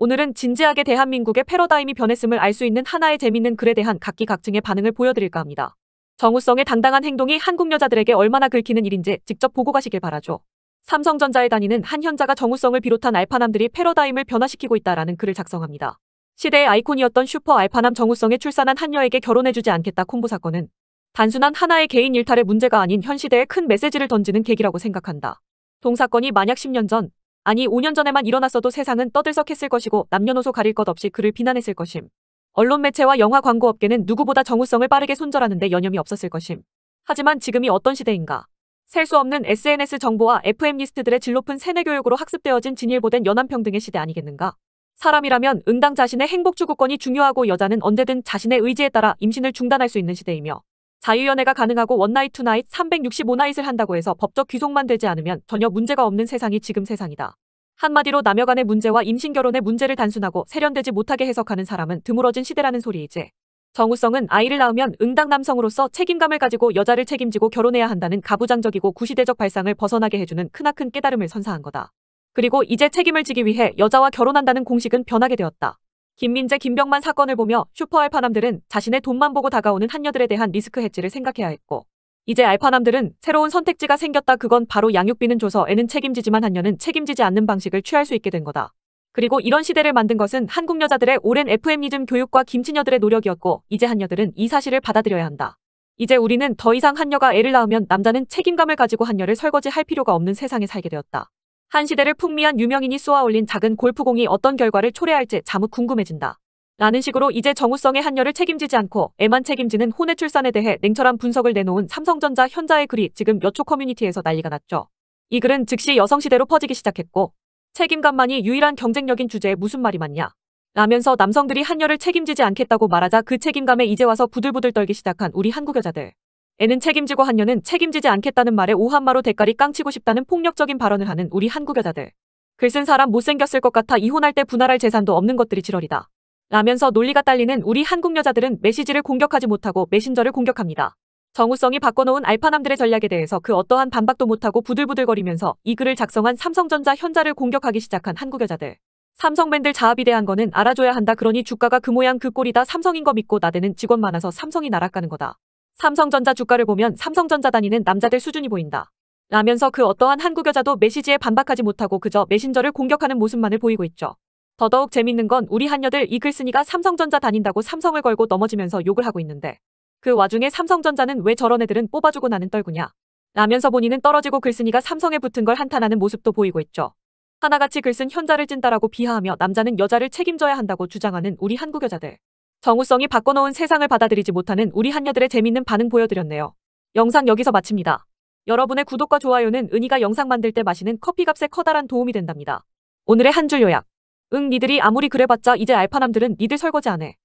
오늘은 진지하게 대한민국의 패러다임이 변했음을 알 수 있는 하나의 재밌는 글에 대한 각기각층의 반응을 보여드릴까 합니다. 정우성의 당당한 행동이 한국 여자들에게 얼마나 긁히는 일인지 직접 보고 가시길 바라죠. 삼성전자에 다니는 한 현자가 정우성을 비롯한 알파남들이 패러다임을 변화시키고 있다라는 글을 작성합니다. 시대의 아이콘이었던 슈퍼 알파남 정우성이 출산한 한녀에게 결혼해주지 않겠다 콤보 사건은 단순한 하나의 개인 일탈의 문제가 아닌 현 시대에 큰 메시지를 던지는 계기라고 생각한다. 동 사건이 만약 10년 전 아니 5년 전에만 일어났어도 세상은 떠들썩했을 것이고 남녀노소 가릴 것 없이 그를 비난했을 것임. 언론 매체와 영화 광고 업계는 누구보다 정우성을 빠르게 손절하는 데 여념이 없었을 것임. 하지만 지금이 어떤 시대인가. 셀 수 없는 SNS 정보와 FM 리스트들의 질 높은 세뇌 교육으로 학습되어진 진일보된 연안평등의 시대 아니겠는가. 사람이라면 응당 자신의 행복 추구권이 중요하고 여자는 언제든 자신의 의지에 따라 임신을 중단할 수 있는 시대이며 자유연애가 가능하고 원나잇 투나잇 365나잇을 한다고 해서 법적 귀속만 되지 않으면 전혀 문제가 없는 세상이 지금 세상이다. 한마디로 남녀 간의 문제와 임신결혼의 문제를 단순하고 세련되지 못하게 해석하는 사람은 드물어진 시대라는 소리이지. 정우성은 아이를 낳으면 응당 남성으로서 책임감을 가지고 여자를 책임지고 결혼해야 한다는 가부장적이고 구시대적 발상을 벗어나게 해주는 크나큰 깨달음을 선사한 거다. 그리고 이제 책임을 지기 위해 여자와 결혼한다는 공식은 변하게 되었다. 김민재, 김병만 사건을 보며 슈퍼알파남들은 자신의 돈만 보고 다가오는 한녀들에 대한 리스크 해지를 생각해야 했고 이제 알파남들은 새로운 선택지가 생겼다 그건 바로 양육비는 줘서 애는 책임지지만 한녀는 책임지지 않는 방식을 취할 수 있게 된 거다. 그리고 이런 시대를 만든 것은 한국 여자들의 오랜 f m 리즘 교육과 김치녀들의 노력이었고 이제 한녀들은 이 사실을 받아들여야 한다. 이제 우리는 더 이상 한녀가 애를 낳으면 남자는 책임감을 가지고 한녀를 설거지할 필요가 없는 세상에 살게 되었다. 한 시대를 풍미한 유명인이 쏘아올린 작은 골프공이 어떤 결과를 초래할지 자무 궁금해진다. 라는 식으로 이제 정우성의 한여를 책임지지 않고 애만 책임지는 혼의 출산에 대해 냉철한 분석을 내놓은 삼성전자 현자의 글이 지금 여초 커뮤니티에서 난리가 났죠. 이 글은 즉시 여성시대로 퍼지기 시작했고 책임감만이 유일한 경쟁력인 주제에 무슨 말이 맞냐 라면서 남성들이 한여를 책임지지 않겠다고 말하자 그 책임감에 이제 와서 부들부들 떨기 시작한 우리 한국 여자들. 애는 책임지고 한녀는 책임지지 않겠다는 말에 오한마로 대가리 깡치고 싶다는 폭력적인 발언을 하는 우리 한국 여자들. 글 쓴 사람 못생겼을 것 같아 이혼할 때 분할할 재산도 없는 것들이 지러리다 라면서 논리가 딸리는 우리 한국 여자들은 메시지를 공격하지 못하고 메신저를 공격합니다. 정우성이 바꿔놓은 알파남들의 전략에 대해서 그 어떠한 반박도 못하고 부들부들거리면서 이 글을 작성한 삼성전자 현자를 공격하기 시작한 한국 여자들. 삼성맨들 자합이 대한 거는 알아줘야 한다 그러니 주가가 그 모양 그 꼴이다 삼성인 거 믿고 나대는 직원 많아서 삼성이 날아가는 거다. 삼성전자 주가를 보면 삼성전자 다니는 남자들 수준이 보인다. 라면서 그 어떠한 한국 여자도 메시지에 반박하지 못하고 그저 메신저를 공격하는 모습만을 보이고 있죠. 더더욱 재밌는 건 우리 한녀들 이글쓴이가 삼성전자 다닌다고 삼성을 걸고 넘어지면서 욕을 하고 있는데 그 와중에 삼성전자는 왜 저런 애들은 뽑아주고 나는 떨구냐 라면서 본인은 떨어지고 글쓴이가 삼성에 붙은 걸 한탄하는 모습도 보이고 있죠. 하나같이 글쓴 현자를 찐다라고 비하하며 남자는 여자를 책임져야 한다고 주장하는 우리 한국 여자들. 정우성이 바꿔놓은 세상을 받아들이지 못하는 우리 한녀들의 재밌는 반응 보여드렸네요. 영상 여기서 마칩니다. 여러분의 구독과 좋아요는 은희가 영상 만들 때 마시는 커피값에 커다란 도움이 된답니다. 오늘의 한 줄 요약. 응 니들이 아무리 그래봤자 이제 알파남들은 니들 설거지 안 해.